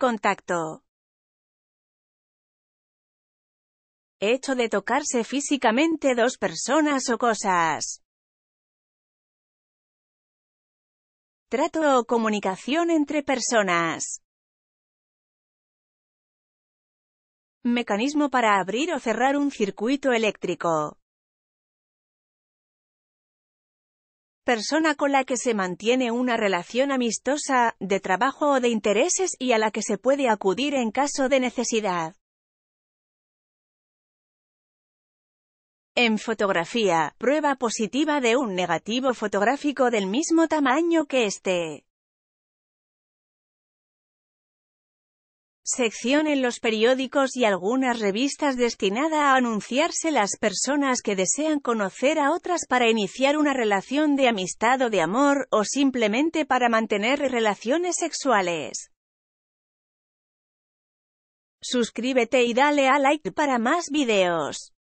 Contacto. Hecho de tocarse físicamente dos personas o cosas. Trato o comunicación entre personas. Mecanismo para abrir o cerrar un circuito eléctrico. persona con la que se mantiene una relación amistosa, de trabajo o de intereses y a la que se puede acudir en caso de necesidad. En fotografía, prueba positiva de un negativo fotográfico del mismo tamaño que este. sección en los periódicos y algunas revistas destinada a anunciarse las personas que desean conocer a otras para iniciar una relación de amistad o de amor, o simplemente para mantener relaciones sexuales. Suscríbete y dale a like para más videos.